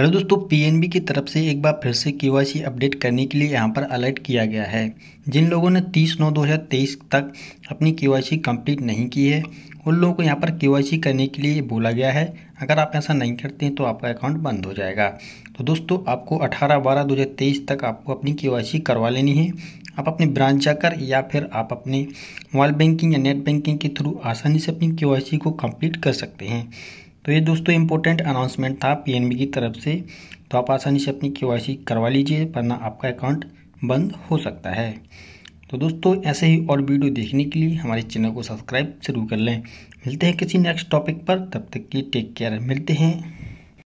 hello दोस्तों PNB की तरफ से एक बार फिर से केवाईसी अपडेट करने के लिए यहां पर अलर्ट किया गया है जिन लोगों ने 30 नौ 2023 तक अपनी केवाईसी कंप्लीट नहीं की है उन लोगों को यहां पर केवाईसी करने के लिए बोला गया है अगर आप ऐसा नहीं करते हैं तो आपका अकाउंट बंद हो जाएगा तो दोस्तों आपको अठारह बारह दो तक आपको अपनी के करवा लेनी है आप अपने ब्रांच जाकर या फिर आप अपने मोबाइल बैंकिंग या नेट बैंकिंग के थ्रू आसानी से अपनी के को कम्प्लीट कर सकते हैं तो ये दोस्तों इंपॉर्टेंट अनाउंसमेंट था पीएनबी की तरफ से तो आप आसानी से अपनी के करवा लीजिए वरना आपका अकाउंट बंद हो सकता है तो दोस्तों ऐसे ही और वीडियो देखने के लिए हमारे चैनल को सब्सक्राइब जरूर कर लें मिलते हैं किसी नेक्स्ट टॉपिक पर तब तक की टेक केयर मिलते हैं